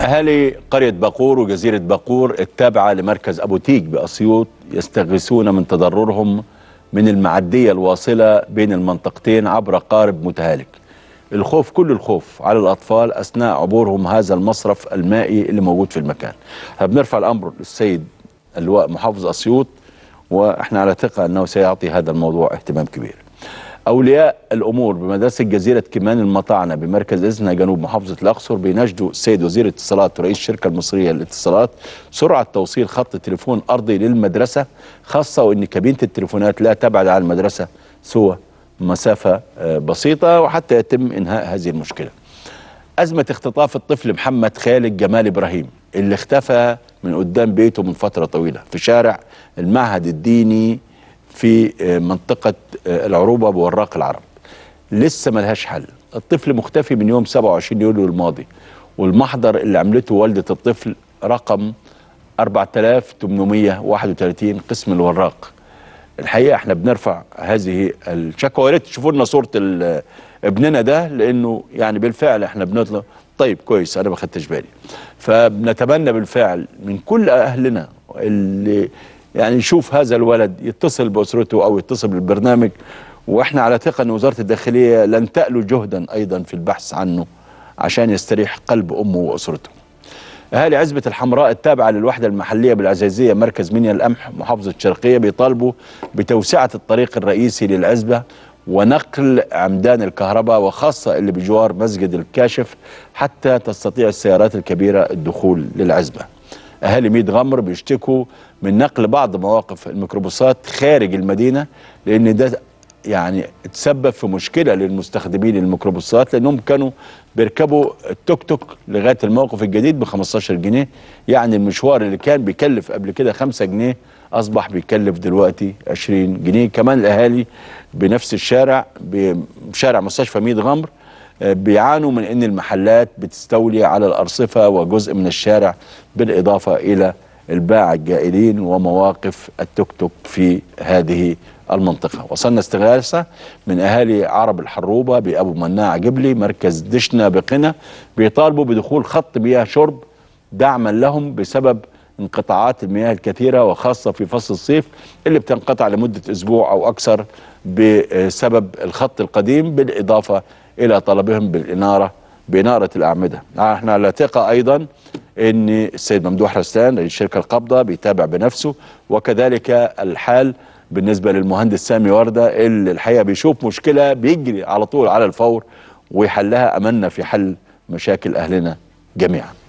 أهالي قرية باقور وجزيرة باقور التابعة لمركز أبو تيج بأسيوط يستغيثون من تضررهم من المعدية الواصلة بين المنطقتين عبر قارب متهالك الخوف كل الخوف على الأطفال أثناء عبورهم هذا المصرف المائي اللي موجود في المكان بنرفع طيب، الأمر للسيد اللواء محافظ أسيوط وإحنا على ثقة أنه سيعطي هذا الموضوع اهتمام كبير أولياء الأمور بمدرسة جزيرة كمان المطاعنة بمركز إذنها جنوب محافظة الأقصر بيناشدوا السيد وزير الاتصالات ورئيس الشركة المصرية للاتصالات سرعة توصيل خط تليفون أرضي للمدرسة خاصة وإن كابينة التليفونات لا تبعد عن المدرسة سوى مسافة آه، بسيطة وحتى يتم إنهاء هذه المشكلة أزمة اختطاف الطفل محمد خالد جمال إبراهيم اللي اختفى من قدام بيته من فترة طويلة في شارع المعهد الديني في آه، منطقة آه، العروبة بوراق العرب لسه ملهاش حل الطفل مختفي من يوم 27 يوليو الماضي والمحضر اللي عملته والدة الطفل رقم 4831 قسم الوراق الحقيقة احنا بنرفع هذه الشكوى ويا ريت تشوفوا لنا صورة ابننا ده لانه يعني بالفعل احنا بنطلع طيب كويس انا ما خدتش بالي فبنتمنى بالفعل من كل اهلنا اللي يعني نشوف هذا الولد يتصل بأسرته أو يتصل بالبرنامج وإحنا على ثقة أن وزارة الداخلية لن تألو جهدا أيضا في البحث عنه عشان يستريح قلب أمه وأسرته أهالي عزبة الحمراء التابعة للوحدة المحلية بالعزيزية مركز منيا القمح محافظة الشرقية بيطالبوا بتوسعة الطريق الرئيسي للعزبة ونقل عمدان الكهرباء وخاصة اللي بجوار مسجد الكاشف حتى تستطيع السيارات الكبيرة الدخول للعزبة اهالي ميد غمر بيشتكوا من نقل بعض مواقف الميكروباصات خارج المدينه لان ده يعني تسبب في مشكله للمستخدمين الميكروباصات لانهم كانوا بيركبوا التوك توك لغايه الموقف الجديد ب 15 جنيه يعني المشوار اللي كان بيكلف قبل كده 5 جنيه اصبح بيكلف دلوقتي 20 جنيه كمان الاهالي بنفس الشارع بشارع مستشفى ميد غمر بيعانوا من ان المحلات بتستولي على الارصفه وجزء من الشارع بالاضافه الى الباع الجائلين ومواقف التوك توك في هذه المنطقة وصلنا استغاثة من أهالي عرب الحروبة بأبو مناع جبلي مركز دشنا بقنا بيطالبوا بدخول خط مياه شرب دعما لهم بسبب انقطاعات المياه الكثيرة وخاصة في فصل الصيف اللي بتنقطع لمدة أسبوع أو أكثر بسبب الخط القديم بالإضافة إلى طلبهم بالإنارة بإنارة الأعمدة نعم، احنا ثقه أيضا أن السيد ممدوح رستان رئيس الشركة القابضة بيتابع بنفسه وكذلك الحال بالنسبة للمهندس سامي وردة اللي الحقيقة بيشوف مشكلة بيجري على طول على الفور ويحلها أملنا في حل مشاكل أهلنا جميعاً